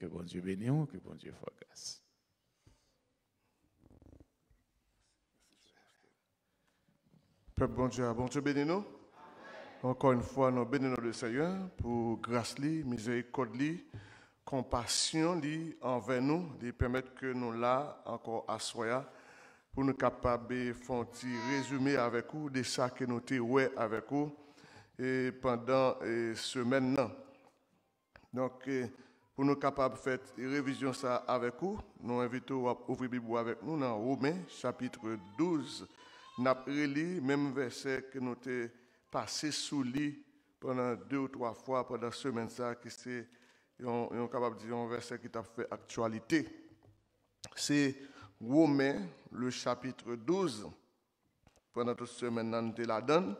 Que bon Dieu bénisse, que bon Dieu fasse grâce. Peuple bon Dieu, bon Dieu bénisse nous. Encore une fois, nous bénissons le Seigneur pour grâce, lui, miséricorde, lui, compassion lui envers nous, lui permettre que nous là encore à soya pour nous capables de faire un petit résumé avec vous de ça que nous avons avec vous et pendant la semaine. Donc, pour nous capables de faire une révision ça avec vous, nous invitons à ouvrir Bible avec nous dans Romains chapitre 12. Nous avons même verset que nous avons passé sous lit pendant deux ou trois fois pendant la semaine, ça, qui c'est, capable dire un verset qui a fait actualité. C'est Romain, le chapitre 12. Pendant toute semaine, nous avons la donne.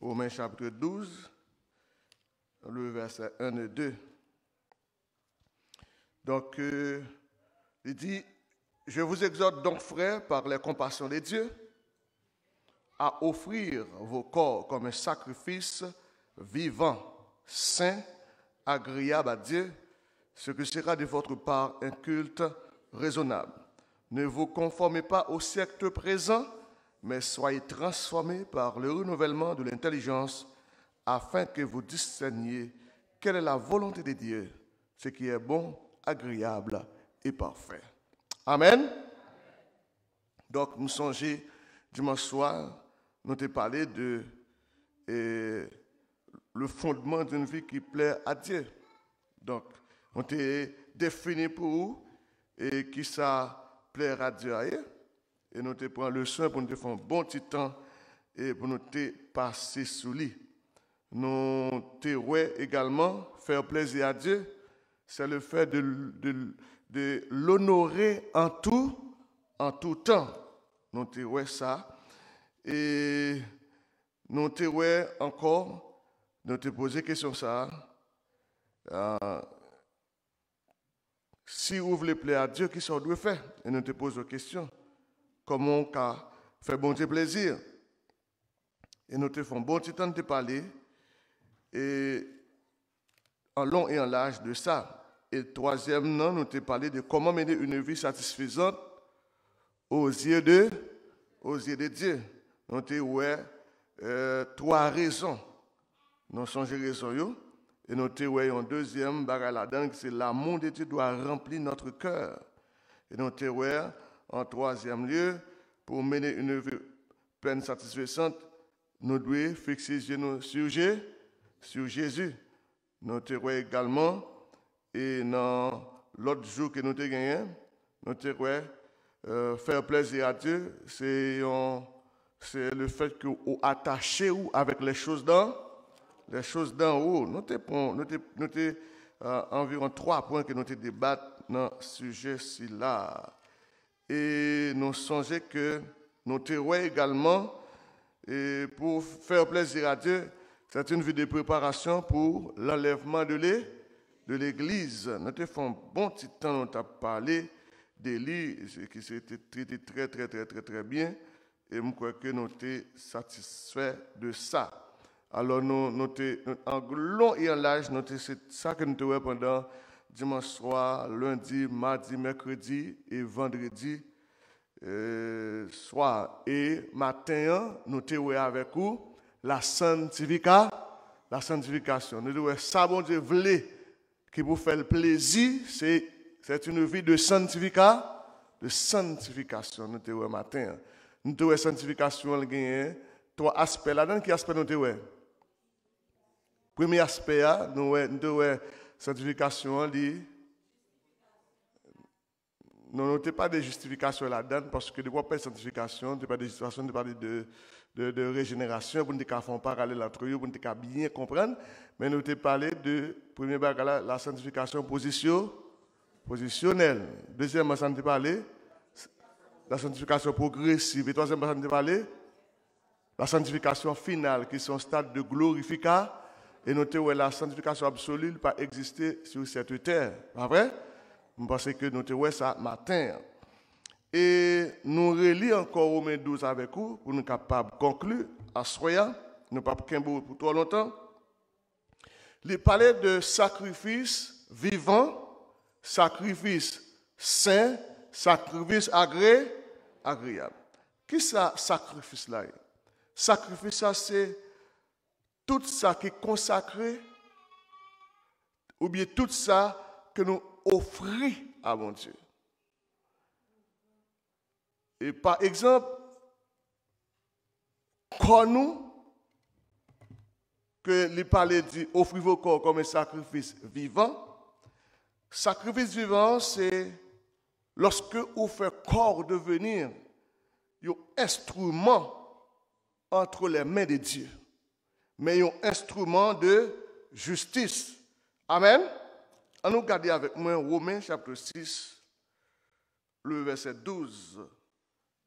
Romains chapitre 12, le verset 1 et 2. Donc, euh, il dit, je vous exhorte donc, frères, par la compassion de Dieu, à offrir vos corps comme un sacrifice vivant, saint, agréable à Dieu, ce que sera de votre part un culte raisonnable. Ne vous conformez pas au siècle présent, mais soyez transformés par le renouvellement de l'intelligence, afin que vous discerniez quelle est la volonté de Dieu, ce qui est bon, agréable et parfait. Amen. Donc, nous songez dimanche soir, nous avons parlé de le fondement d'une vie qui plaît à Dieu. Donc, on te défini pour vous et qui ça plaire à Dieu. Et nous te pris le soin pour nous faire un bon petit temps et pour nous te passer sous lit. Nous te également faire plaisir à Dieu c'est le fait de, l'honorer en tout, en tout temps. Nous voyons ça. Et nous voyons encore, nous te posé question ça. Ah, si vous voulez plaire à Dieu, qui ça doit faire Et nous te posons la question. Comment faire bon Dieu plaisir Et nous te faisons bon temps de parler. Et en long et en large de ça. Et troisième, nous t'ai parlé de comment mener une vie satisfaisante aux yeux de, aux yeux de Dieu. Nous t'ai euh, trois raisons. Nous changer raison Et nous t'ai ouais, deuxième là-dedans, c'est l'amour de Dieu doit remplir notre cœur. Et nous t'ai en troisième lieu, pour mener une vie pleine satisfaisante, nous devons fixer nos sur Jésus. Nous également, et dans l'autre jour que nous te gagné, nous euh, faire plaisir à Dieu, c'est le fait que vous ou avec les choses dans les choses d'en haut. Nous avons euh, environ trois points que nous te débattons dans ce sujet là Et nous songeons que nous avons également, et pour faire plaisir à Dieu, c'est une vue de préparation pour l'enlèvement de l'Église. Nous avons fait un bon petit temps, nous avons parlé d'Élie, qui s'était traité très, très, très, très, très bien. Et je crois que nous sommes satisfaits de ça. Alors, nous, nous, en long et en large, c'est ça que nous avons pendant dimanche soir, lundi, mardi, mercredi et vendredi euh, soir. Et matin, nous avons avec vous la sanctification. La sanctification. Nous devons ça, bon Dieu, voulez qui vous fait le plaisir, c'est une vie de sanctification. De sanctification, nous devons matin. Nous devons sanctification, hein. trois aspects. là donne qui aspect nous devons Premier aspect, hein, nous devons sanctification, nous n'avons pas de justification là-dedans, parce que de quoi pas de sanctification, de pas de justification, de pas de de, de régénération, pour pas faire un parallèle entre eux, pour ne pas bien comprendre. Mais nous avons parlé de, premier la sanctification position, positionnelle. Deuxièmement, nous avons parlé la sanctification progressive. Et troisièmement, nous avons parlé la sanctification finale, qui est un stade de glorification. Et notez où la sanctification absolue n'a pas existé sur cette terre. Pas vrai? Je pense que notez où ça matin. Et nous relisons encore Romains 12 avec vous pour nous capables conclure. À Soya, nous ne pas pour trop longtemps. les palais de sacrifice vivant, sacrifice saint, sacrifice agré, agréable. Qui ça sacrifice là Sacrifice ça c'est tout ça qui est consacré ou bien tout ça que nous offrons à mon Dieu. Et par exemple, quand nous, que les palais dit, offrez vos corps comme un sacrifice vivant. Sacrifice vivant, c'est lorsque vous faites corps devenir un instrument entre les mains de Dieu, mais un instrument de justice. Amen. On nous garder avec moi Romains chapitre 6, le verset 12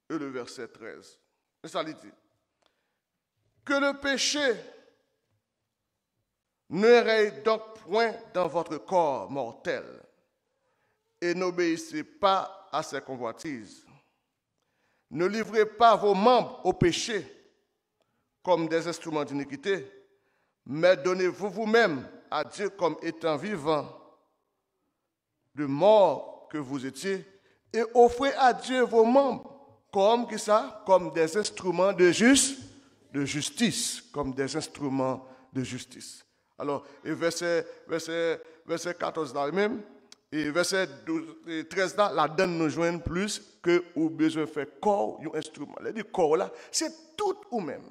et le verset 13. Et ça lui dit Que le péché ne règne donc point dans votre corps mortel et n'obéissez pas à ses convoitises. Ne livrez pas vos membres au péché comme des instruments d'iniquité, mais donnez-vous vous-même à Dieu comme étant vivant de mort que vous étiez et offrez à Dieu vos membres comme ça, comme des instruments de, juste, de justice, comme des instruments de justice. Alors, et verset, verset, verset 14 même, et verset 13 la donne nous joigne plus que au besoin faire corps, un instrument. corps c'est tout ou même.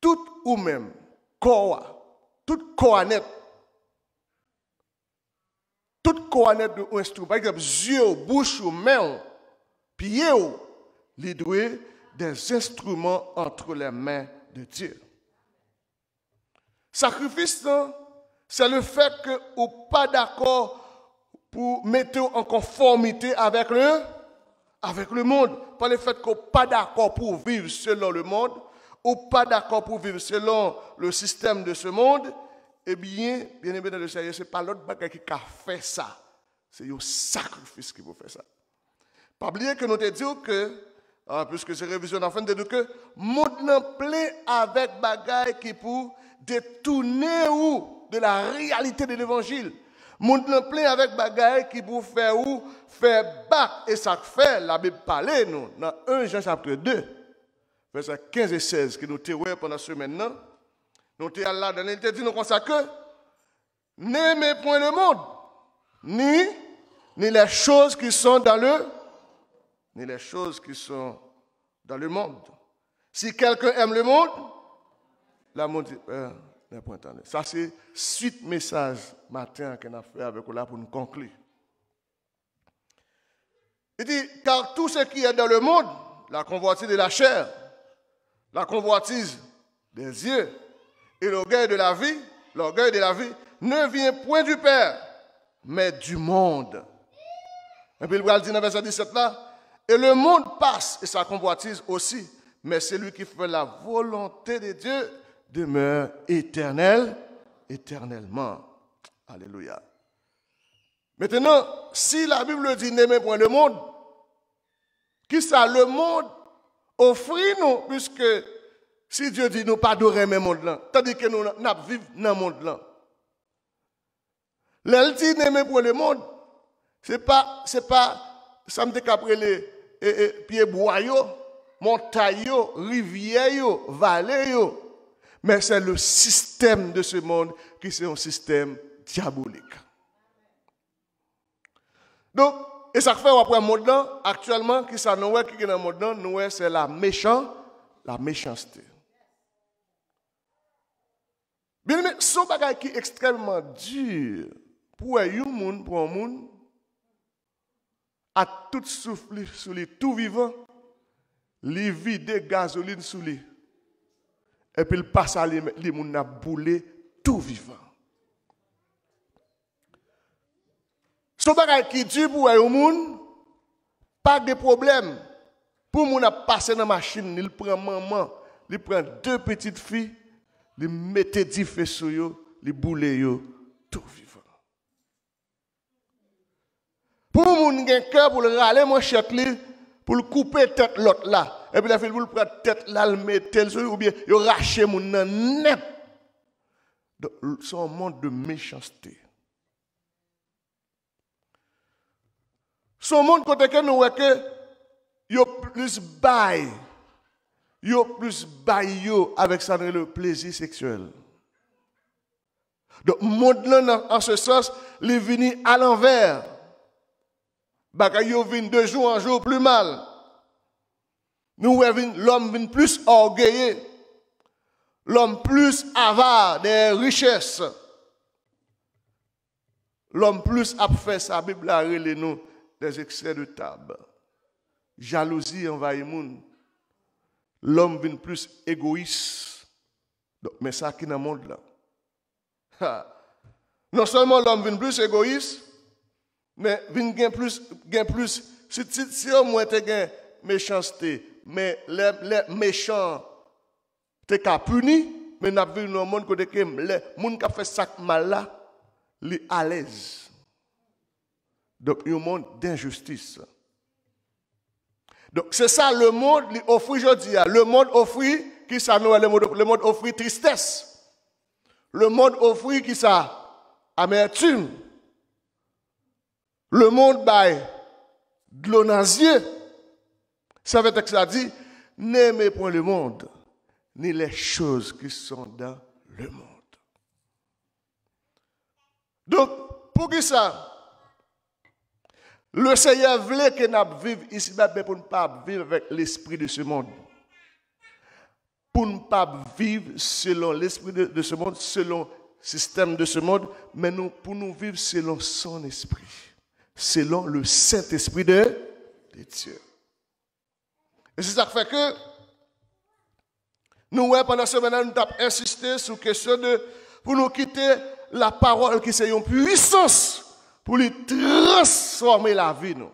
Tout ou même, corps, tout corps net. Tout corps net de instrument. Par exemple, yeux, bouche ou main. Puis les doués des instruments entre les mains de Dieu. Sacrifice, hein, c'est le fait que ou pas d'accord pour mettre en conformité avec le, avec le monde. Par le fait qu'on pas d'accord pour vivre selon le monde, ou pas d'accord pour vivre selon le système de ce monde, eh bien, bien aimé dans le Seigneur, ce n'est pas l'autre bagage qui a fait ça. C'est le sacrifice qui vous fait ça. Pas oublier que nous te disons que, puisque c'est révision en fin de que, monde plein avec bagaille qui pour détourner ou de la réalité de l'évangile. Monde plein avec bagaille qui pour faire ou, faire bas. Et ça fait, la Bible parle nous, dans 1 Jean chapitre 2, verset 15 et 16, que nous te pendant ce maintenant. Nous te là, dans nous te dit nous comme que, n'aimez point le monde, ni, ni les choses qui sont dans le ni les choses qui sont dans le monde. Si quelqu'un aime le monde, l'amour Père euh, n'est point Ça, c'est suite message matin qu'on a fait avec là pour nous conclure. Il dit, car tout ce qui est dans le monde, la convoitise de la chair, la convoitise des yeux et l'orgueil de la vie, l'orgueil de la vie, ne vient point du Père, mais du monde. Et puis le dans verset 17 là, et le monde passe et ça convoitise aussi. Mais celui qui fait la volonté de Dieu demeure éternel, éternellement. Alléluia. Maintenant, si la Bible dit n'aimez point le monde, qui ça le monde offrit-nous, puisque si Dieu dit nous pas adorer le monde là, tandis que nous vivons dans le monde là. L'elle dit n'aimez point le monde, c'est pas, c'est pas, ça me qu'après les et e, pieds bois, montagnes, rivières, vallées. Mais c'est le système de ce monde qui est un système diabolique. Donc, et ça fait après le monde actuellement, qui ça nous qui est dans le monde nous c'est la la méchanceté. Bien, mais ce bagage qui est extrêmement dur pour un monde, pour un monde, à tout souffle sous lui, tout vivant, lui vide gasoline sous lui. Et puis il passe à lui, les a boulé tout vivant. Ce bagage qui dit pour les pas de problème. Pour mon passe passer dans la machine, il prend maman, il prend deux petites filles, il met des fesses sur eux, il boule tout vivant. Pour moun gen cœur pour le râler manchette li, pour le couper tête l'autre là. Et puis la fille pour le prendre tête là, le mettre ou bien il rache mon nan net. C'est un monde de méchanceté. C'est un monde côté que nous que yo plus bail. Yo plus bail yo avec ça le plaisir sexuel. Donc monde là en ce sens, les vini à l'envers. L'homme vient de jour en jour plus mal. Nous, l'homme vient plus orgueilleux. L'homme plus avare des richesses. L'homme plus a fait sa Bible a nous des excès de table. Jalousie envahit monde. L'homme vient plus égoïste. Donc, mais ça qui est dans le monde là. Non seulement l'homme vient plus égoïste, mais vin y plus, plus, si, si au moins te méchanceté, mais les, les méchants te punis. puni, mais n'a vu dans monde côté que les qui ka fait ça mal là, est à l'aise. Donc il y a un monde d'injustice. Donc c'est ça le monde li offre aujourd'hui, le monde offre qui ça le monde le monde offre tristesse. Le monde offre qui ça amertume. Le monde by de Ça veut dire que ça dit, n'aimez point le monde, ni les choses qui sont dans le monde. Donc, pour qui ça Le Seigneur voulait que nous vivions ici, mais pour ne pas vivre avec l'esprit de ce monde. Pour ne pas vivre selon l'esprit de, ce monde, selon le système de ce monde, mais nous, pour nous vivre selon son esprit selon le Saint-Esprit de, Dieu. Et c'est ça qui fait que nous, pendant ce moment, nous avons insisté sur la question de, pour nous quitter la parole qui est une puissance pour lui transformer la vie. Nous.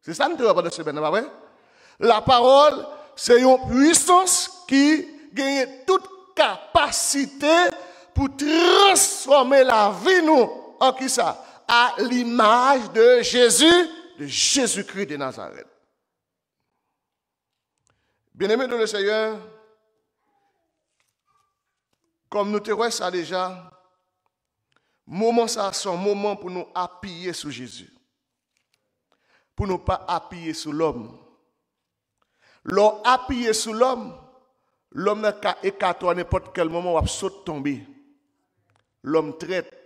C'est ça que nous avons pendant ce moment, pas La parole, c'est une puissance qui gagne toute capacité pour transformer la vie, nous, en qui ça à l'image de Jésus, de Jésus-Christ de Nazareth. Bien-aimés de le Seigneur, comme nous te ça déjà, moment ça, son moment pour nous appuyer sur Jésus. Pour ne pas appuyer sur l'homme. L'on appuyer sur l'homme, l'homme n'a qu'à écarter à n'importe quel moment où il saute tomber. L'homme traite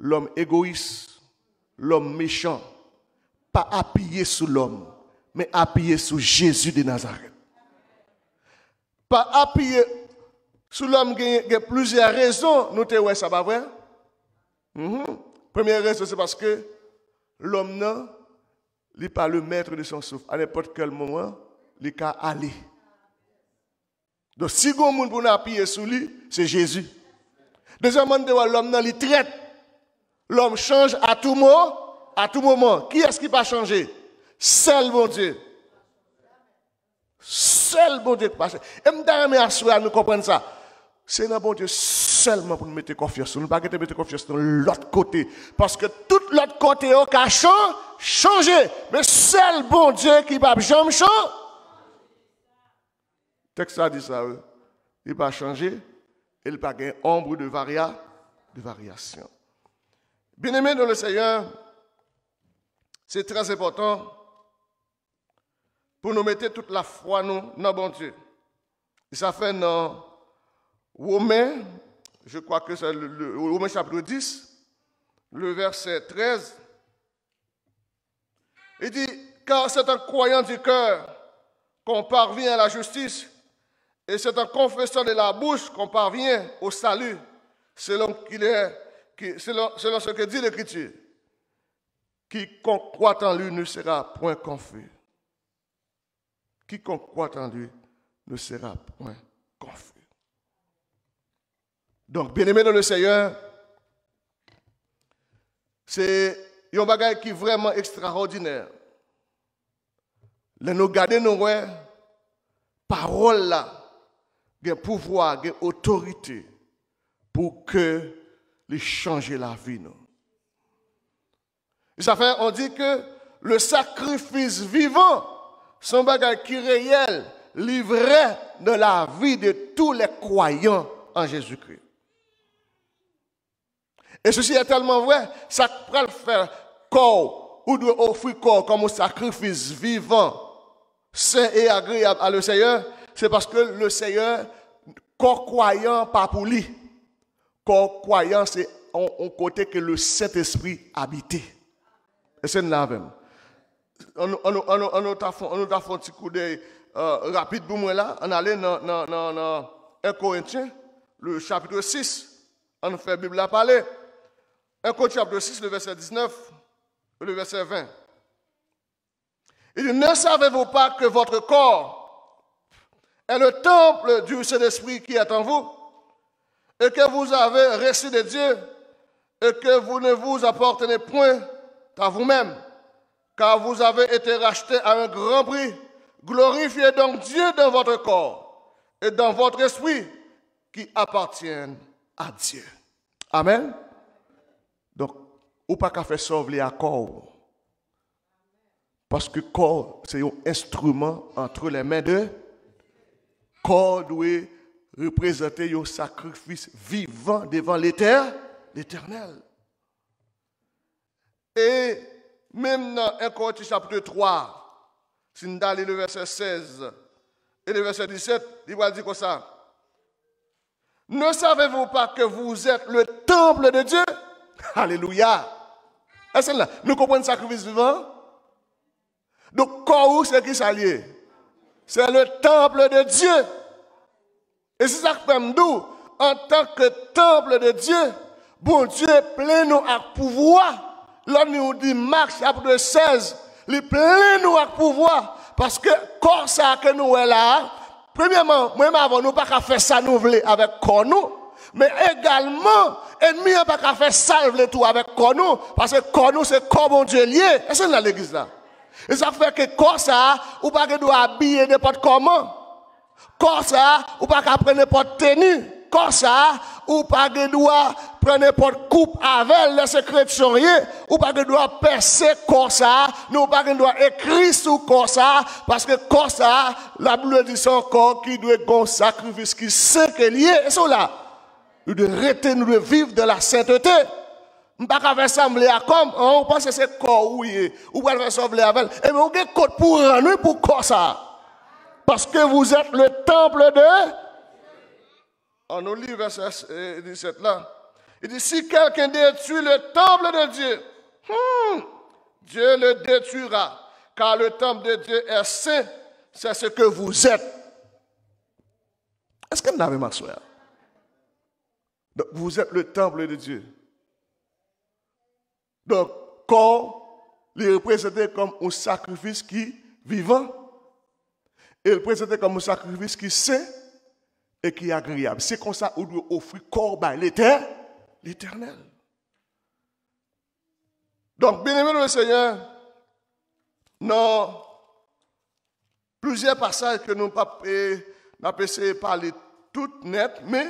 l'homme égoïste, l'homme méchant, pas appuyé sur l'homme, mais appuyé sur Jésus de Nazareth. Pas appuyé sur l'homme il y a plusieurs raisons, nous te ça pas vrai? Mhm. Première raison, c'est parce que l'homme n'est pas le maître de son souffle. À n'importe quel moment, il peut aller. Donc, si vous avez appuyer sur lui, c'est Jésus. Deuxièmement, l'homme n'a traite L'homme change à tout moment, à tout moment. Qui est-ce qui va changer Seul bon Dieu. Seul bon Dieu qui va changer. Et à nous comprendre ça. C'est un bon Dieu seulement pour nous mettre confiance. Nous ne pouvons pas mettre confiance dans l'autre côté. Parce que tout l'autre côté au cachant, changé. Mais seul bon Dieu qui va jamais changer. Texte a dit ça. Il va changer. Il va gagner ombre de, de variation. Bien-aimés dans le Seigneur, c'est très important pour nous mettre toute la foi nous, dans bon Dieu. Il ça fait dans Romain, je crois que c'est le, chapitre 10, le verset 13. Il dit, car c'est un croyant du cœur qu'on parvient à la justice, et c'est un confesseur de la bouche qu'on parvient au salut, selon qu'il est selon, ce que dit l'Écriture, quiconque croit en lui ne sera point confus. Quiconque croit en lui ne sera point confus. Donc, bien-aimé dans le Seigneur, c'est un bagage qui est vraiment extraordinaire. nous gardons nos parole là, pouvoir, il autorité pour que les changer la vie. non? on dit que le sacrifice vivant, son bagage qui réel, livrait de la vie de tous les croyants en Jésus-Christ. Et ceci est tellement vrai, ça préfère faire corps, ou de offrir corps comme un sacrifice vivant, sain et agréable à le Seigneur, c'est parce que le Seigneur, corps croyant, pas pour lui croyant, c'est un côté que le Saint-Esprit habitait. Et c'est là même. On nous a fait un petit coup d'œil euh, rapide pour moi là. On allait dans 1 Corinthiens, le chapitre 6. On fait la Bible à parler. 1 Corinthiens chapitre 6, le verset 19, le verset 20. Il dit, ne savez-vous pas que votre corps est le temple du Saint-Esprit qui est en vous et que vous avez reçu de Dieu et que vous ne vous appartenez point à vous-même, car vous avez été racheté à un grand prix. Glorifiez donc Dieu dans votre corps et dans votre esprit qui appartiennent à Dieu. Amen. Donc, ou pas qu'à faire sauver les corps, Parce que corps, c'est un instrument entre les mains de corps doué représenter un sacrifice vivant devant l'éternel. Et même dans 1 Corinthiens chapitre 3, si nous le verset 16 et le verset 17, il va dire comme ça. Ne savez-vous pas que vous êtes le temple de Dieu Alléluia. Nous comprenons le sacrifice vivant Donc, où c'est qui s'allie C'est le temple de Dieu. Et c'est ça que nous, en tant que temple de Dieu, bon Dieu plein nous à pouvoir. L'homme nous dit Marc chapitre 16, il plein nous à pouvoir. Parce que quand ça que nous est là, premièrement, même avant nous, pas qu'à faire ça avec nous. Mais également, ennemi n'a pas qu'à faire ça tout avec nous. Parce que nous, c'est comme Dieu lié. Et c'est dans l'église là. Et ça fait que quand ça, ou pas que nous habiller de comment. Comme ça, ou pas qu'à prendre n'importe tenue. Comme ça, ou pas que doit prendre n'importe coupe avec le secret de Ou pas que doit percer comme ça. Nous pas que doit écrire sous comme ça. Parce que comme ça, la Bible dit son corps qui doit gon sacrifice qui sait qu'il y est. Et cela, nous devons retenir, nous devons vivre de la sainteté. Je ne peux pas faire à comme hein, on pense que c'est corps oui Ou pas faire ça avec. Et mais on a un code pour nous pour corps ça parce que vous êtes le temple de... On nous lit verset 17 là. Il dit, si quelqu'un détruit le temple de Dieu, hmm, Dieu le détruira, car le temple de Dieu est saint, c'est ce que vous êtes. Est-ce que vous avez ma soeur? Donc, vous êtes le temple de Dieu. Donc, corps, est représenté comme un sacrifice qui vivant et le présenter comme un sacrifice qui saint et qui est agréable. C'est comme ça qu'on doit offrir corps l'éternel. Donc, bien aimé le Seigneur, dans plusieurs passages que nous n'avons essayé de parler tout net, mais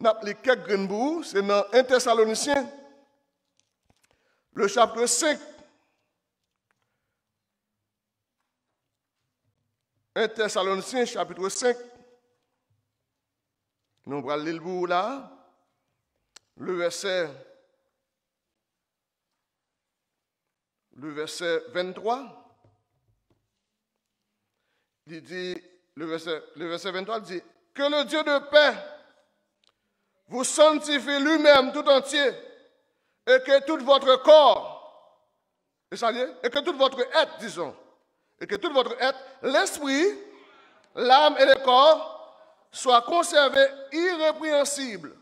nous avons quelques c'est dans 1 Thessaloniciens, le chapitre 5, 1 Thessaloniciens chapitre 5, nous allons lire le là, le verset, le verset 23. Il dit, le verset, le verset 23 dit, que le Dieu de paix vous sanctifie lui-même tout entier et que tout votre corps, et que tout votre être, disons, et que tout votre être, l'esprit, l'âme et le corps, soient conservés irrépréhensibles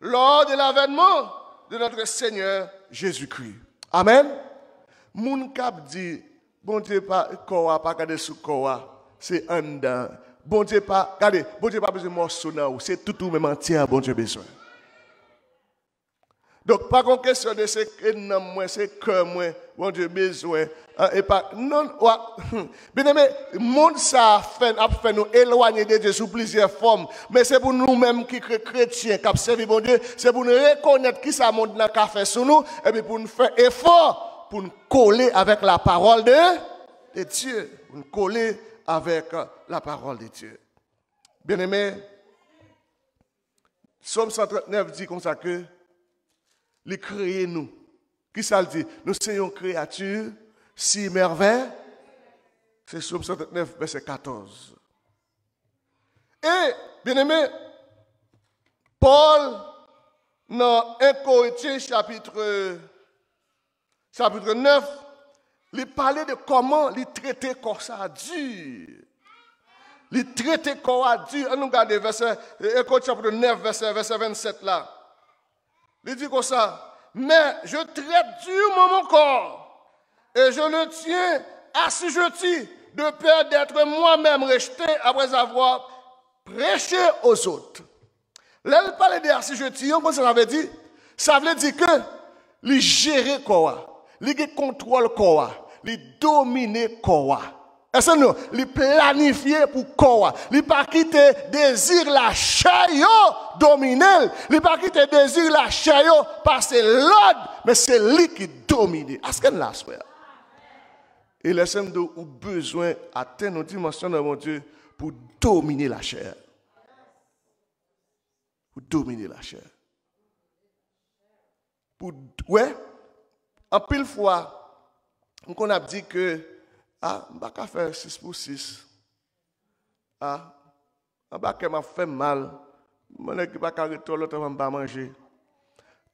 lors de l'avènement de notre Seigneur Jésus-Christ. Amen. Mon cap dit, bon Dieu pas kowa, pas garder sous kowa, c'est un dedans. Bon Dieu pas, regardez, bon Dieu pas besoin de morceau c'est tout ou même entier, bon Dieu besoin. Donc, pas qu'on question de ce que nous, c'est que moi, bon Dieu, besoin. Euh, et pas, non, Bien aimé, monde ça a fait, nous éloigner de Dieu sous plusieurs formes. Mais c'est pour nous-mêmes qui chrétiens, qui servi bon Dieu, c'est pour nous reconnaître qui ça monde n'a fait sur nous, et puis pour nous faire effort, pour nous coller avec la parole de, de Dieu. nous coller avec euh, la parole de Dieu. Bien aimé, Somme 139 dit comme ça que, les crée nous. Qui ça le dit Nous sommes créatures si merveilleux. C'est Somme 139, verset 14. Et, bien-aimé, Paul, dans 1 Corinthiens chapitre, chapitre 9, il parlait de comment il traitait comme ça à Dieu. Il traitait comme à Dieu. On nous regarde verset, 1 chapitre 9, verset 27 là. Il dit comme ça, mais je traite durement mon corps et je le tiens assujetti de peur d'être moi-même rejeté après avoir prêché aux autres. Là, il parle d'assujetti, Comment ça veut dire, ça veut dire que il gérer quoi il contrôle quoi il domine quoi est-ce nous les planifié pour quoi? Il pas quitter désir la chair dominer. Il pas quitter désir la chair parce que l'ordre, mais c'est lui qui domine. Est-ce que l'a Et laissez-moi de besoin d'atteindre nos dimensions de Dieu pour dominer la chair. Pour dominer la chair. Pour, ouais, en pile fois, on a dit que ah, je ne vais pas faire 6 pour 6. Ah, je ne vais pas faire mal. Je ne vais pas arrêter l'autre, manger.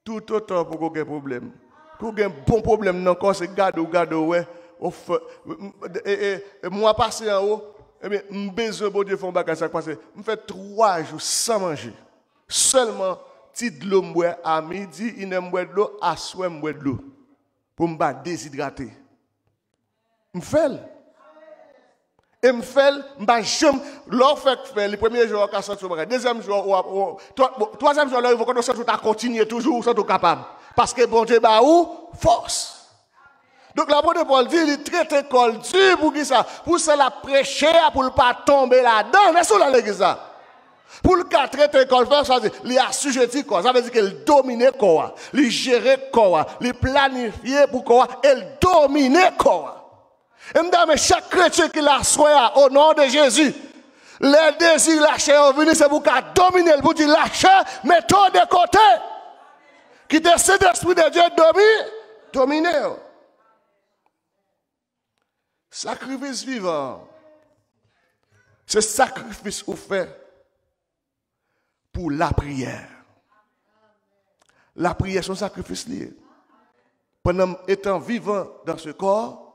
Tout autant pour qu'on ait problème. Pour qu'on ait un bon problème dans le corps, c'est garde ou garde ouais. Moi, passé en haut, eh bien, je besoin de Dieu faire un passe. Je fais trois jours sans manger. Seulement, petit de l'eau à midi, il ne boit de l'eau, à soir, de l'eau. Pour me déshydrater. Mfel, Mfel, Et je L'offre fait le premier jour, le Deuxième jour, troisième jour, il faut que nous continuer toujours, sans tout capable. Parce que bon Dieu, bah où Force. Donc l'apôtre Paul dit, il traite l'école du pour qui ça Pour cela prêcher, pour ne pas tomber là-dedans. nest ce pas dans l'église ça pour le cas traiter l'école, ça veut il a quoi. Ça veut dire qu'il domine quoi. Il gère quoi. Il planifie pour quoi. Il domine quoi. Et chaque chrétien qui la au nom de Jésus, les désirs lâchés ont venu, c'est pour qu'à dominer, vous dites lâcher, mettons de côté. Qui de cet esprit de Dieu domine, dominer. Sacrifice vivant. Ce sacrifice offert pour la prière. La prière, c'est un sacrifice lié. Pendant étant vivant dans ce corps,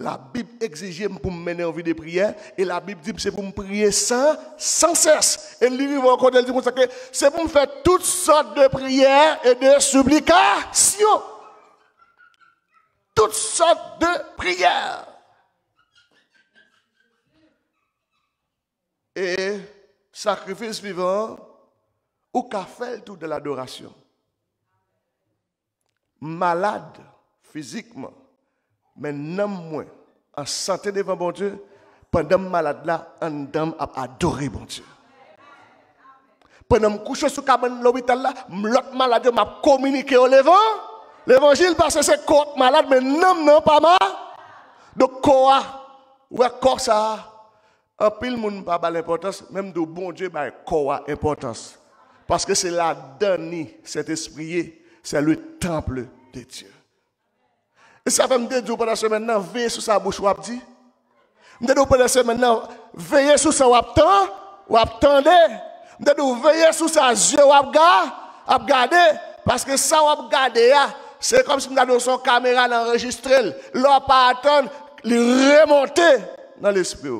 la Bible exigeait pour me mener en vie de prière et la Bible dit c'est pour me prier sans, sans cesse. Et le livre encore, elle dit que c'est pour me faire toutes sortes de prières et de supplications. Toutes sortes de prières. Et sacrifice vivant, ou qu'a fait tout de l'adoration. Malade physiquement mais non moins, en santé devant bon Dieu, pendant malade là, en dame a adoré bon Dieu. Pendant que je suis sous cabane l'hôpital là, l'autre malade m'a communiqué au levant. L'évangile parce que c'est corps malade, mais non, non, pas mal. Donc, corps, un corps ça, un pile pas l'importance, même de bon Dieu, mais bah, corps importance. Parce que c'est la dernière, cet esprit, c'est le temple de Dieu ça fait me dire pendant la semaine, veiller veillez sur sa bouche, ou wap dit. Me dire pendant la semaine, veiller veillez sur sa wap ou wap tende. Me dire veiller sur sa yeux, ou ga, wap Parce que ça ou à ya, c'est comme si nous dire son caméra l'enregistrer, l'on pas attendre, le remonter dans l'esprit.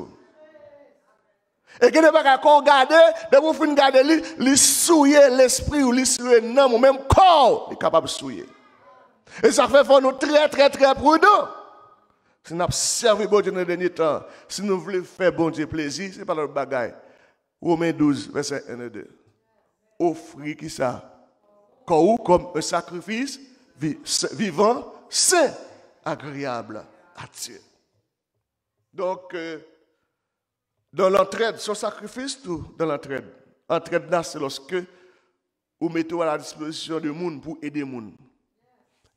Et que ne pas qu'on garde, de vous faire garder, lui, lui souiller l'esprit ou lui souiller l'âme ou même corps, il est capable de souiller. Et ça fait faut nous très, très, très prudents. Si nous observons bon Dieu dernier temps, si nous voulons faire bon Dieu plaisir, ce n'est pas notre bagaille. Romains 12, verset 1 et 2. Offrir qui ça? comme un sacrifice vivant, c'est agréable à Dieu. Donc, euh, dans l'entraide, son sacrifice, tout dans l'entraide. Entraide c'est lorsque vous mettez à la disposition du monde pour aider le monde.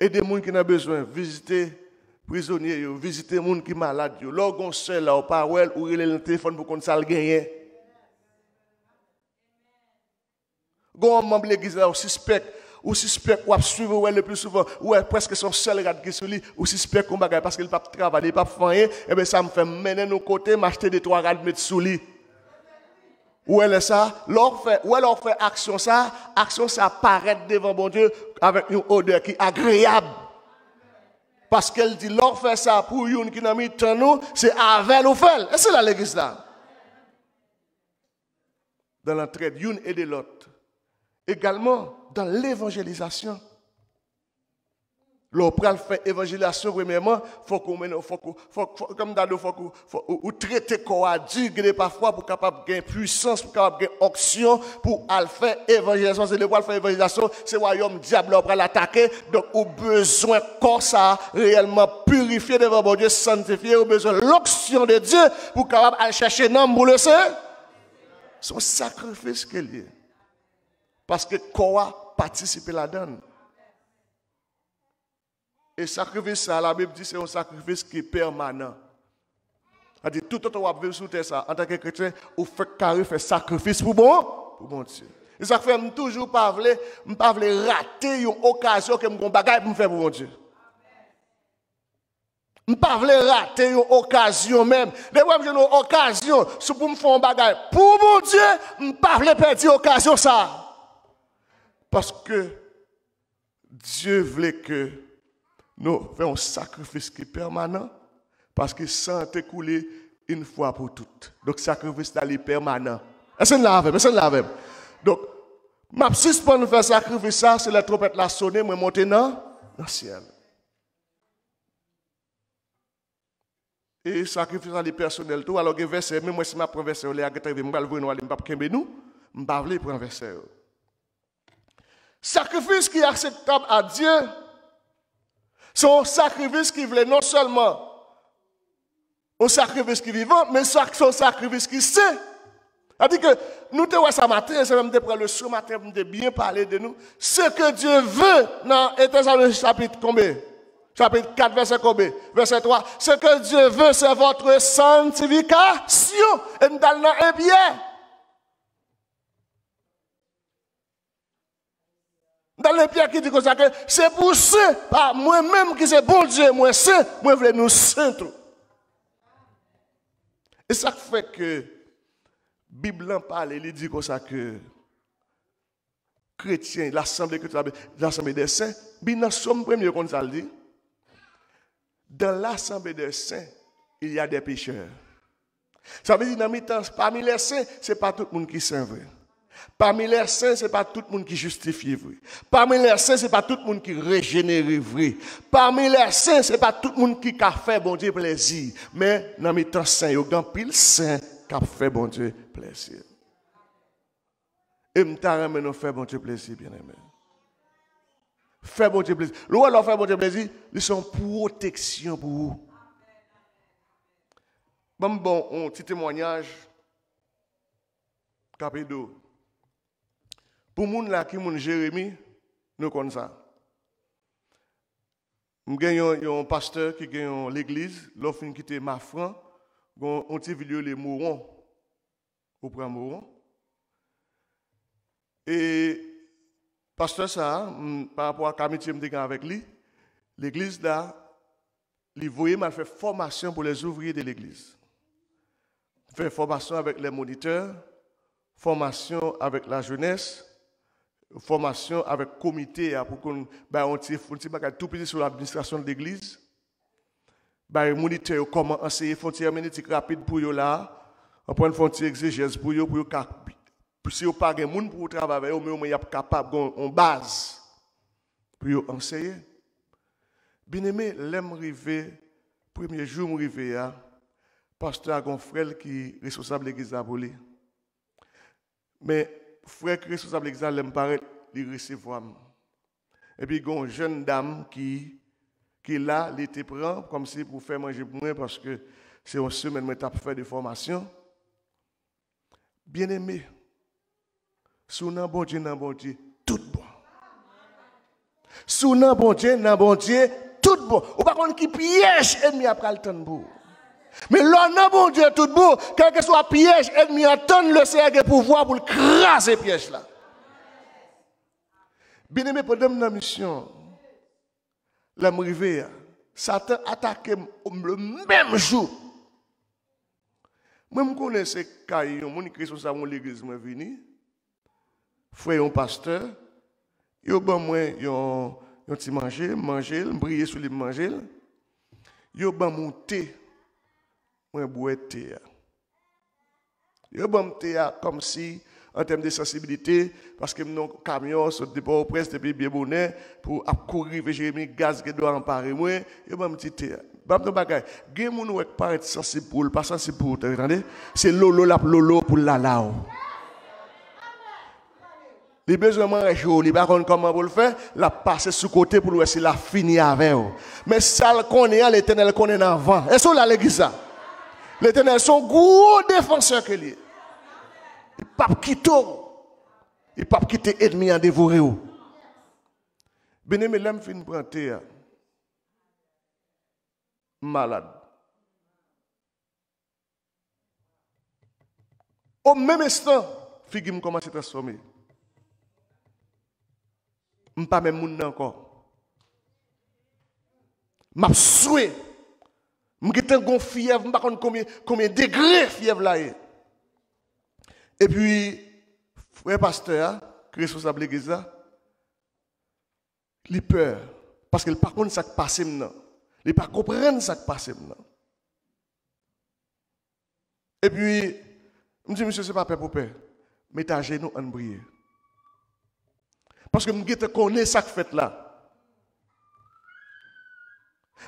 Aidez les gens qui ont besoin, visiter les prisonniers, visiter les gens qui sont malades. Lorsqu'on seul, là, par ou il le téléphone pour qu'on ça le gagne. Gon membre l'église là, ou suspect, ou suspect ou suivre ou le plus souvent, ou presque son seul rat qui sur lui, ou suspect qu'on bagaille parce qu'il pas travailler, pas faire et bien eh ben, ça me fait mener nos côtés, m'acheter des trois de mettre sous lui. Où elle est ça? Où elle fait action ça? Action ça paraît devant mon Dieu avec une odeur qui est agréable. Parce qu'elle dit, l'or fait ça pour une qui n'a mis nous, c'est avec nous faire. Et c'est la l'église là. Dans l'entraide, une et de l'autre. Également, dans l'évangélisation. L'on fait évangélisation, premièrement, faut qu'on faut qu'on, faut, comme le, faut qu'on, ou traiter Dieu, a parfois, pour capable gagner puissance, pour capable gagner option pour aller faire évangélisation. C'est le pour faire évangélisation, c'est royaume diable, on va l'attaquer. Donc, au besoin corps ça, réellement purifié devant Dieu, sanctifié, au besoin l'option de Dieu, pour capable aller chercher un homme pour le sein. C'est sacrifice qu'il y a. Parce que quoi participer participé à la donne. Et sacrifice, ça, la Bible dit, c'est un sacrifice qui est permanent. C'est-à-dire, tout autant qu'on vivre sur ça, en tant que chrétien, on fait carré, fait sacrifice pour bon, pour mon Dieu. Et ça fait toujours pas vle, pas rater une occasion que je bagage pour faire pour mon Dieu. Je ne pas rater une occasion même. Mais fois j'ai une occasion, pour me faire un bagage pour mon Dieu, je ne pas perdre l'occasion ça. Parce que Dieu voulait que nous faisons un sacrifice qui est permanent parce que sans est coulé une fois pour toutes. Donc, sacrifice est permanent. Est-ce que nous Est-ce que Donc, ma pour nous faire sacrifice, ça, c'est la trompette la sonner, moi monter dans le ciel. Et sacrifice les personnel tout. Alors, que verset, même moi, si je prends verset, je vais le nous, je vais prendre verset. Sacrifice qui est acceptable à Dieu sont un sacrifice qui voulait non seulement un sacrifice qui vivant, mais son sacrifice qui sait. cest à que nous devons ce matin, c'est même de le ce matin devons bien parler de nous. Ce que Dieu veut dans le chapitre combien Chapitre 4, verset combien Verset 3. Ce que Dieu veut, c'est votre sanctification. Et nous allons dans un bien. Dans le qui dit comme ça, c'est pour saint, pas moi-même qui c'est bon Dieu, moi saint, moi voulais nous saint. Et ça fait que Bible en parle, il dit comme ça que chrétien, l'assemblée l'assemblée des saints, dans premier Dans l'assemblée des saints, il y a des pécheurs. Ça veut dire que parmi les saints, ce n'est pas tout le monde qui s'en saint Parmi les saints, ce n'est pas tout le monde qui justifie vrai. Parmi les saints, ce n'est pas tout le monde qui régénère vrai. Parmi les saints, ce n'est pas tout le monde qui a fait bon Dieu plaisir. Mais dans mes temps saints, il y a un pile saint qui a fait bon Dieu plaisir. Et je nous faire bon Dieu plaisir, bien aimé. Faire bon Dieu plaisir. L'eau leur fait bon Dieu plaisir, ils sont protection pour vous. Bon, bon, un petit témoignage. Capédo. Pour moun la qui moun Jérémie, nous comme ça. Nous un pasteur qui gagne l'église, l'offre qui était mafran, on t'y les mourons. Au prend mourons. Et pasteur ça, hmm, par rapport à Kamiti, je avec lui, l'église là, il voyait mal fait formation pour les ouvriers de l'église. Fait formation avec les moniteurs, formation avec la jeunesse, formation avec comité hein, pour qu'on bah un tire tout petit sur l'administration de l'église bah moniteur comment enseigner frontière herméneutique rapide pour eux là on prend frontière exégèse pour eux pour eux si on pas de monde pour travailler au moins il est capable en base pour eux enseigner bien aimé l'aime premier jour m'arrivé là hein. pasteur a un frère qui est responsable de l'église à mais frère responsable l'examen me paraît il recevoir. Et puis il y a une jeune dame qui qui là, l'été prend comme si pour faire manger pour moi parce que c'est une semaine que je faire des formations. Bien-aimé, sous un bon Dieu, un bon Dieu, tout bon. Sous un bon Dieu, un bon Dieu, tout bon. Ou par contre, qui piège ennemi après le temps de mais l'honneur, bon Dieu, tout beau, quel que soit piège, ennemi entend le Seigneur pouvoir pour craser piège là. Bien aimé, pendant la mission, la arrivé, Satan attaque le même jour. Moi, je connais ces caillons, mon Christ, ça, mon l'église, moi, venu, frère, un pasteur, il ban moi, un un petit manger, manger, briller sur les manger, yo a mon thé moi boire thé. Je bois comme si en termes de sensibilité, parce que mon camion saute de port presse depuis bien bonnet pour courir vers Jérémie gaz qui doit emparer moi, je bois petit thé. Bam ton bagay. Gen moun wèk paret sensible pour, pas sensible pour, t'entendez? C'est lolo la lolo pour la lao. Les besoins man joli, pas comment vous le faire, la passe sous côté pour le c'est la fini avec. Mais ça le connaît, l'éternel connaît avant. Est-ce que l'église ça? L'éternel, sont gros défenseurs que est. ne peuvent pas quitter. Il ne peut pas quitter l'ennemi à dévorer. Bien-aimé, l'homme fin hein. malade. Au même instant, figure commence à transformer. Je ne pas même monde encore. Je souhaite M'gétan gon fièvre, m'pa pas combien combien degré fièvre là est. Et puis frère pasteur, qui responsable l'église là, il peur parce qu'il pas ce ça qui passe maintenant. Il pas ce ça qui passe maintenant. Et puis me dis, monsieur c'est pas peur pour peur. mais ta genou en prier. Parce que m'gétan connais ça qui fait là.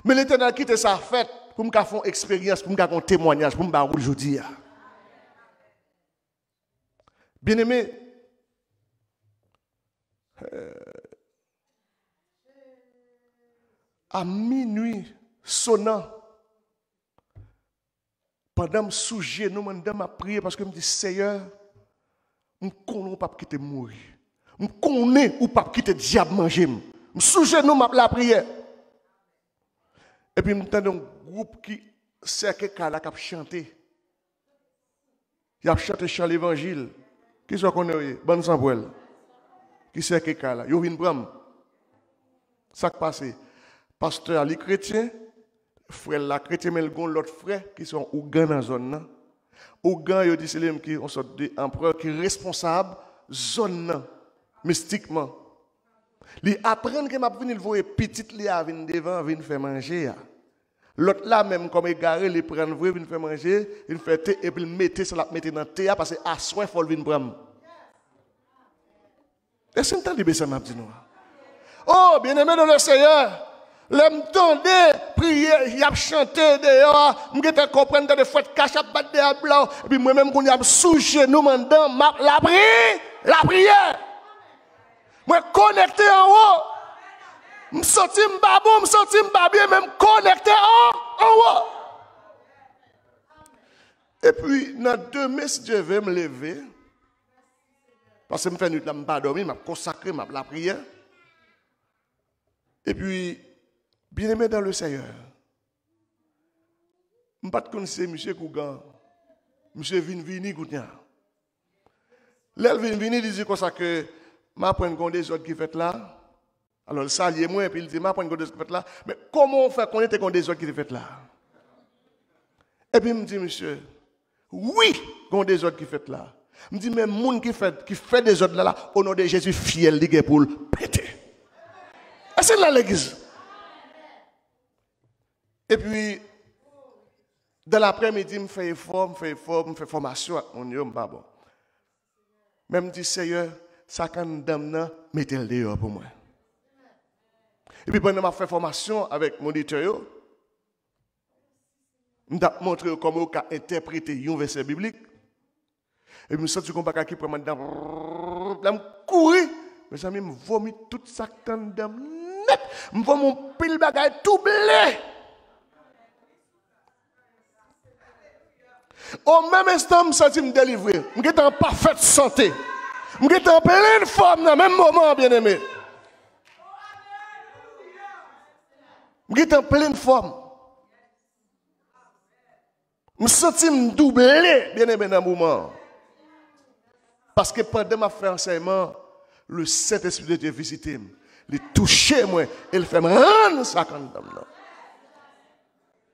Mais l'éternel quitte sa fête pour me faire une expérience, pour me faire un témoignage, pour me faire aujourd'hui. Bien aimé, euh, à minuit sonnant, pendant que je nous demandons à prier parce que je me dis Seigneur, je ne connais pas quitter mourir. Je ne connais pas quitter diable manger. Je suis nous à la prière. Et puis, je un groupe qui c'est quelqu'un qui a chanté. Il a chanté chant l'évangile. Qui est-ce qu'on est Bonne sang Qui Qui c'est quelqu'un là Yo bram. Ça qui passe. Pasteur les chrétiens, frère la chrétien mais l'autre frère qui sont ougan dans zone au Ougan il dit c'est qui sont sorte qui est responsable zone mystiquement. Li apprendre que m'a venir voir petite li à venir devant venir faire manger. L'autre là même comme égaré, il prend vrai venir faire manger, il fait thé et puis il ça la mettre dans thé parce que à soin faut venir prendre. Est-ce que tu de ça m'a dit nous Oh, bien-aimé dans le Seigneur, Lèm tonde, prier a chanté dehors. mge te kompren des fois, cache kach battre des de et puis moi-même, mèm koun a souje nou mandan, map la prière. la prière! Moi connecté en haut. Je senti pas bon, je senti pas bien, mais connecté en, haut. Et puis, dans deux mes si Dieu veut me lever, parce que je fais nuit, je ne pas dormir, je me consacrer, je la prière. Et puis, bien aimé dans le Seigneur, je ne pas connaître M. Kougan, M. Vinvini Gounia. L'elle Vinvini dit comme ça que m'apprends qu'on des autres qui fait là. Alors le salier moi, et puis il dit, m'apprends qu'on des autres qui fait là. Mais comment on fait qu'on ait qu'on des autres qui fait là Et puis il me dit, monsieur, oui, qu'on des autres qui fait là. Il me dit, mais monde qui fait, qui fait des autres là, au nom de Jésus, fiel, dit pour le péter. Et c'est là l'église. Et puis, dans l'après-midi, je me fais une je fais je fais formation avec mon Dieu, je me dis, ah Seigneur, ça quand dames, mettez-le dehors pour moi. Et puis pendant ma fait formation avec mon éditeur, je vais montrer comment on interpréter un verset biblique. Et je me senti comme qui prend maintenant, je courir. Mes amis, je vomis tout ça dans net. Je mon pile bagaille tout blé. Au même instant, je me sens délivré. Je suis en parfaite santé. Je suis en pleine forme dans le même moment, bien-aimé. Je suis en pleine forme. Je me sens doublé, bien-aimé, dans le moment. Parce que pendant ma frère enseignement, le Saint-Esprit de Dieu visite. il touchait moi et il fait me rendre ça quand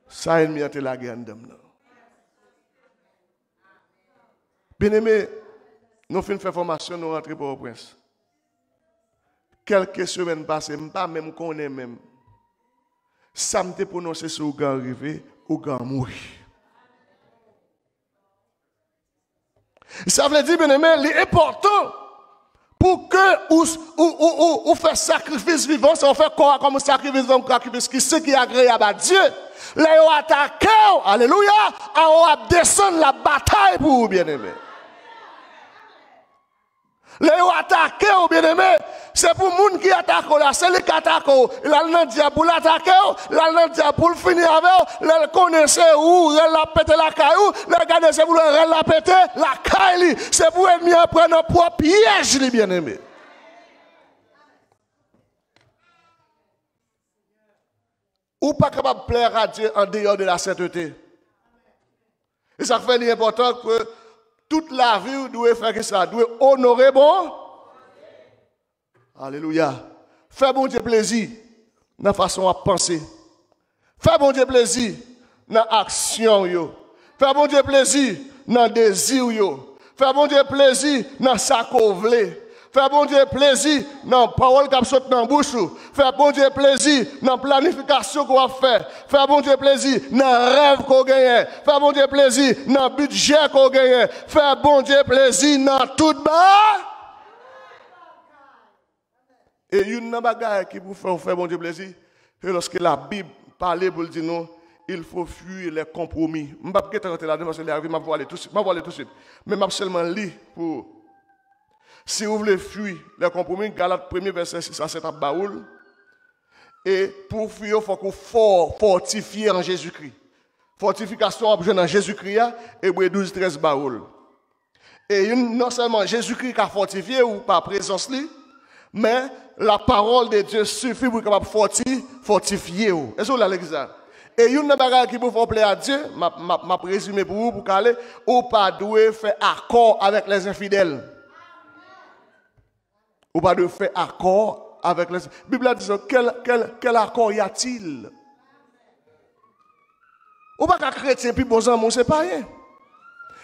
Ça, il m'a la guerre Bien-aimé, nous faisons une formation, nous rentrons pour le prince. Quelques semaines passées, ne pas même qu'on est même. Ça me prononcé sur le gars arrivé, le gars mourir. Ça veut dire, bien aimé, l'important pour que ou, ou, ou, ou sacrifice vivant, c'est vous fait quoi comme sacrifice vivant, sacrifice qui ce qui est agréable à Dieu. Là, on attaque, alléluia, on descendre la bataille pour vous, bien aimé. Les attaque, oh, bien-aimé, c'est pour moun qui attaque oh, la c'est les qui oh. Il a diable pour il a diable pour avec, connaissait pété la caillou, c'est la pété, la caille, c'est pour ennemi prendre un piège, les bien-aimés. Ou pas capable de plaire à Dieu en dehors de la sainteté. Et ça fait l'important que toute la vie, doit faire que ça, doit honorer bon. Alléluia. Fais bon Dieu plaisir dans la façon à penser. Fais bon Dieu plaisir dans l'action. Fais bon Dieu plaisir dans le désir. Fais bon Dieu plaisir dans sa covler. Fais bon Dieu plaisir dans la parole qui saute dans la bouche. Fais bon Dieu plaisir dans la planification qu'on va faire. Fais bon Dieu plaisir dans le rêve qu'on gagne. Fais bon Dieu plaisir dans le budget qu'on gagne. Fais bon Dieu plaisir dans tout bas. Et une chose qui vous fait faire bon Dieu plaisir, Et lorsque la Bible parle pour dire non, il faut fuir les compromis. Je ne vais pas rentrer là-dedans parce que les je vais aller tout de suite. Mais je vais seulement lire pour si vous voulez fuir le compromis, Galate 1 verset 6 à 7 à Baoul. Et pour fuir, il faut qu'on fort, fortifier en Jésus-Christ. Fortification dans Jésus-Christ, et 12, 13 Baoul. Et non seulement Jésus-Christ a fortifié ou par présence, mais la parole de Dieu suffit pour fortifier, fortifier. et ce que vous et une des qui vous plaire à Dieu, m'a présumé pour vous, pour ou pas doué faire accord avec les infidèles. Ou pas de faire accord avec les... La Bible dit, quel, quel, quel accord y a-t-il Ou pas qu'un chrétien puis bon amour, c'est pas rien.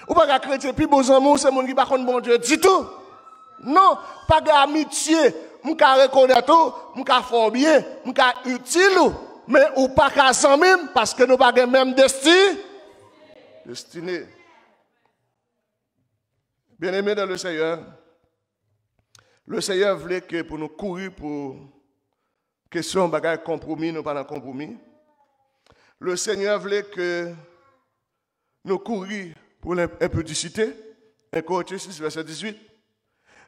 Ou pas qu'un chrétien puis bon amour, c'est mon qui pas contre bon Dieu du tout. Non, pas d'amitié. Je peux reconnaître, je peux fort bien, je utile, mais ou pas qu'à sans parce que nous n'avons pas le même destin. Destiné. Bien-aimé dans le Seigneur. Le Seigneur voulait que pour nous courir pour question bagages compromis, nous pas compromis. Le Seigneur voulait que nous courir pour l'impudicité. 1 6, verset 18.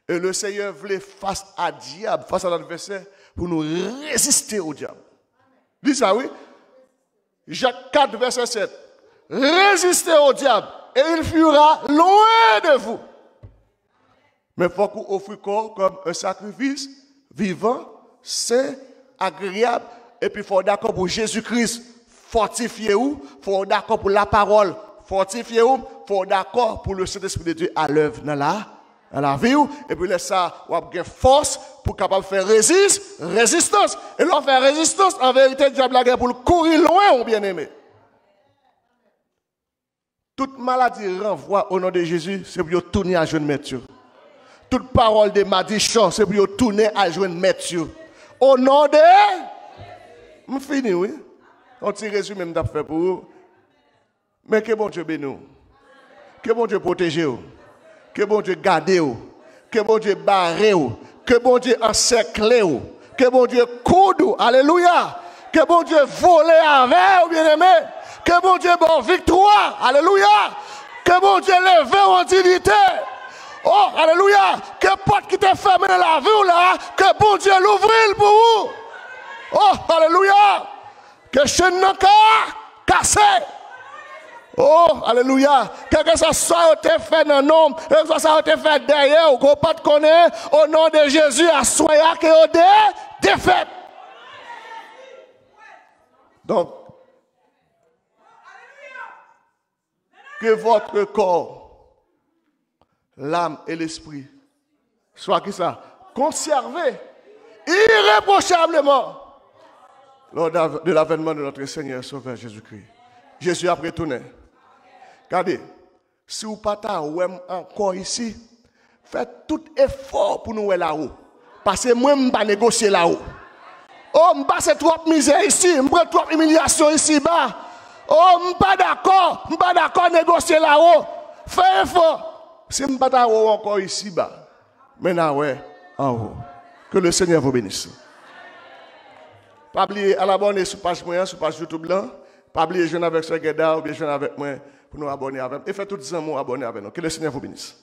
Et le Seigneur voulait face à diable, face à l'adversaire, pour nous résister au diable. Dis ça, oui. Jacques 4, verset 7. Résistez au diable et il fuira loin de vous. Mais il faut qu'on offre corps comme un sacrifice vivant, sain, agréable. Et puis, il faut d'accord pour Jésus-Christ, fortifier ou Il faut d'accord pour la parole, fortifier ou Il faut d'accord pour le Saint-Esprit de Dieu à l'œuvre dans la, vie. Et puis, laisse ça, on a force pour capable faire résiste, résistance. Et l'on fait résistance, en vérité, le diable a pour le courir loin, mon bien-aimé. Toute maladie renvoie au nom de Jésus, c'est pour tourner à jeune maître toute parole de Madichon, c'est pour tourner à joindre Matthieu. Au nom de... Je finis, oui. On tire résumé même fait pour vous. Mais que bon Dieu bénisse. Que bon Dieu protège. Que bon Dieu garde. Que bon Dieu barre. Que bon Dieu encercle. Que bon Dieu coude. Alléluia. Que bon Dieu vole avec, bien-aimé. Que bon Dieu bon victoire. Alléluia. Que bon Dieu lève, on Alléluia. Que porte qui t'est fermée dans la vie, là, que bon Dieu l'ouvre pour vous. Oh, Alléluia. Que chaîne n'a cassé. Oh, alléluia. Que que soit ça soit été fait dans nom. que ça soit été fait derrière, ou qu'on pas connaît, au nom de Jésus, à soi-là, que au dé, défaite. Donc, que votre corps l'âme et l'esprit soit qui ça Conservés irréprochablement lors de l'avènement de notre Seigneur Sauveur Jésus-Christ. Jésus a retourné. Regardez, si vous encore ici, faites tout effort pour nous là-haut. Parce que moi, je ne vais pas négocier là-haut. Oh, je cette trop misère ici, je prends trop humiliation ici bas. Oh, je ne pas d'accord, je ne pas d'accord négocier là-haut. Fais effort. Si je ne encore ici, mais maintenant, ouais, en haut. Que le Seigneur vous bénisse. Pas oublier à l'abonner sur page moyen, sur page YouTube là. Pas oublier jeune avec ce Guéda ou bien jeune avec moi pour nous abonner avec. Et faites tous les monde abonner avec nous. Que le Seigneur vous bénisse.